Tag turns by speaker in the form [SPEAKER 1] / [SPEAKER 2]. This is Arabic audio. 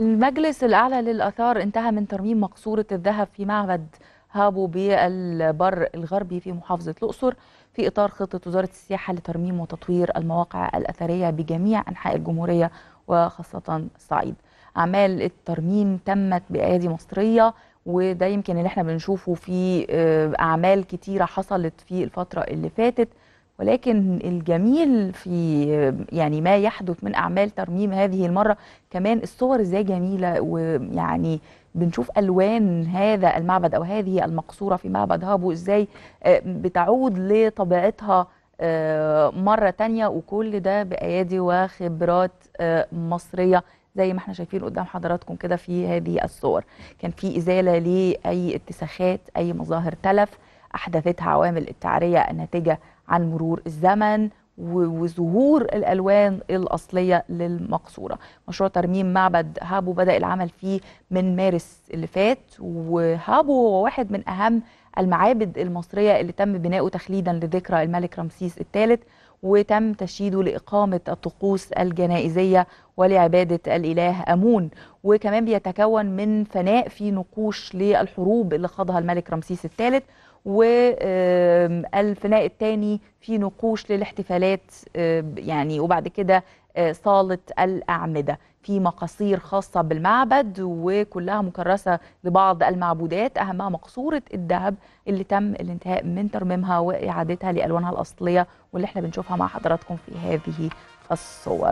[SPEAKER 1] المجلس الأعلى للآثار انتهى من ترميم مقصورة الذهب في معبد هابو بالبر الغربي في محافظة الأقصر في إطار خطة وزارة السياحة لترميم وتطوير المواقع الأثرية بجميع أنحاء الجمهورية وخاصة الصعيد أعمال الترميم تمت بأيادي مصرية وده يمكن اللي احنا بنشوفه في آه، أعمال كتيرة حصلت في الفترة اللي فاتت ولكن الجميل في يعني ما يحدث من اعمال ترميم هذه المره كمان الصور ازاي جميله ويعني بنشوف الوان هذا المعبد او هذه المقصوره في معبد هابو ازاي آه، بتعود لطبيعتها آه، مره تانية وكل ده بايادي وخبرات آه، مصريه زي ما احنا شايفين قدام حضراتكم كده في هذه الصور كان في ازاله لاي اتساخات اي مظاهر تلف احدثتها عوامل التعريه الناتجه عن مرور الزمن وظهور الالوان الاصليه للمقصوره مشروع ترميم معبد هابو بدا العمل فيه من مارس اللي فات وهابو هو واحد من اهم المعابد المصرية اللي تم بناؤه تخليدا لذكرى الملك رمسيس الثالث وتم تشييده لإقامة الطقوس الجنائزية ولعبادة الإله أمون وكمان بيتكون من فناء في نقوش للحروب اللي خاضها الملك رمسيس الثالث والفناء الثاني في نقوش للاحتفالات آه، يعني وبعد كده آه، صالة الأعمدة في مقاصير خاصة بالمعبد وكلها مكرسة لبعض المعبودات أهمها مقصورة الذهب اللي تم الانتهاء من ترميمها وإعادتها لألوانها الأصلية واللي احنا بنشوفها مع حضراتكم في هذه الصور